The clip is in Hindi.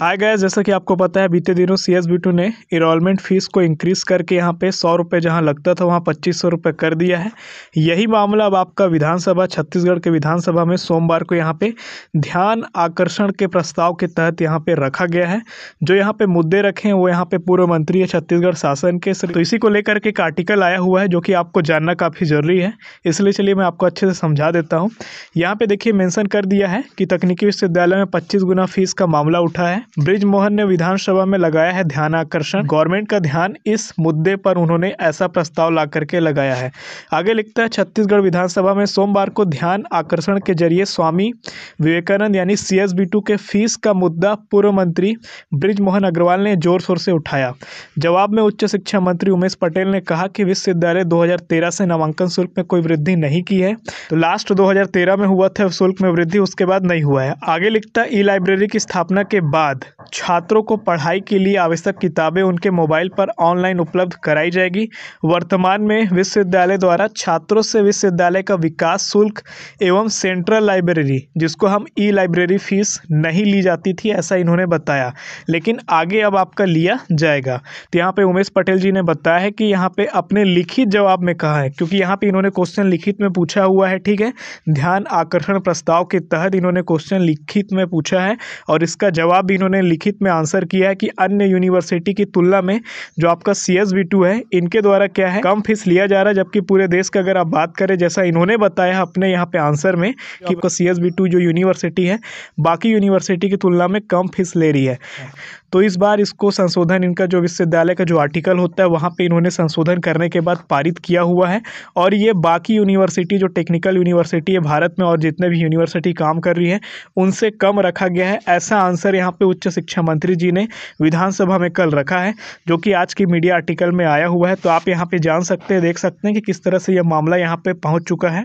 हाय गैस जैसा कि आपको पता है बीते दिनों सी एस बी टू ने इरोलमेंट फ़ीस को इंक्रीज़ करके यहाँ पे सौ रुपये जहाँ लगता था वहाँ पच्चीस सौ रुपये कर दिया है यही मामला अब आपका विधानसभा छत्तीसगढ़ के विधानसभा में सोमवार को यहाँ पे ध्यान आकर्षण के प्रस्ताव के तहत यहाँ पे रखा गया है जो यहाँ पे मुद्दे रखे हैं वो यहाँ पे पूर्व मंत्री है छत्तीसगढ़ शासन के तो इसी को लेकर के एक आर्टिकल आया हुआ है जो कि आपको जानना काफ़ी ज़रूरी है इसलिए चलिए मैं आपको अच्छे से समझा देता हूँ यहाँ पर देखिए मैंसन कर दिया है कि तकनीकी विश्वविद्यालय में पच्चीस गुना फीस का मामला उठा है ब्रिज मोहन ने विधानसभा में लगाया है ध्यान आकर्षण गवर्नमेंट का ध्यान इस मुद्दे पर उन्होंने ऐसा प्रस्ताव ला करके लगाया है आगे लिखता है छत्तीसगढ़ विधानसभा में सोमवार को ध्यान आकर्षण के जरिए स्वामी विवेकानंद यानी सी एस के फीस का मुद्दा पूर्व मंत्री मोहन अग्रवाल ने जोर शोर से उठाया जवाब में उच्च शिक्षा मंत्री उमेश पटेल ने कहा कि विश्वविद्यालय 2013 से नामांकन शुल्क में कोई वृद्धि नहीं की है तो लास्ट 2013 में हुआ था शुल्क में वृद्धि उसके बाद नहीं हुआ है आगे लिखता ई लाइब्रेरी की स्थापना के बाद बाद छात्रों को पढ़ाई के लिए आवश्यक किताबें उनके मोबाइल पर ऑनलाइन उपलब्ध कराई जाएगी वर्तमान में विश्वविद्यालय द्वारा छात्रों से विश्वविद्यालय का विकास शुल्क एवं सेंट्रल लाइब्रेरी जिसको हम ई लाइब्रेरी फीस नहीं ली जाती थी ऐसा इन्होंने बताया लेकिन आगे अब आपका लिया जाएगा तो यहाँ पर उमेश पटेल जी ने बताया है कि यहाँ पर अपने लिखित जवाब में कहा है क्योंकि यहाँ पर इन्होंने क्वेश्चन लिखित में पूछा हुआ है ठीक है ध्यान आकर्षण प्रस्ताव के तहत इन्होंने क्वेश्चन लिखित में पूछा है और इसका जवाब भी जिन्होंने लिखित में आंसर किया है कि अन्य यूनिवर्सिटी की तुलना में जो आपका सी एस बी टू है इनके द्वारा क्या है कम फीस लिया जा रहा है जबकि पूरे देश का अगर आप बात करें जैसा इन्होंने बताया अपने यहाँ पे आंसर में कि आपका सी एस बी टू जो यूनिवर्सिटी है बाकी यूनिवर्सिटी की तुलना में कम फीस ले रही है तो इस बार इसको संशोधन इनका जो विश्वविद्यालय का जो आर्टिकल होता है वहाँ पे इन्होंने संशोधन करने के बाद पारित किया हुआ है और ये बाकी यूनिवर्सिटी जो टेक्निकल यूनिवर्सिटी है भारत में और जितने भी यूनिवर्सिटी काम कर रही है उनसे कम रखा गया है ऐसा आंसर यहाँ पर उच्च शिक्षा मंत्री जी ने विधानसभा में कल रखा है जो कि आज की मीडिया आर्टिकल में आया हुआ है तो आप यहाँ पर जान सकते हैं देख सकते हैं कि किस तरह से यह मामला यहाँ पर पहुँच चुका है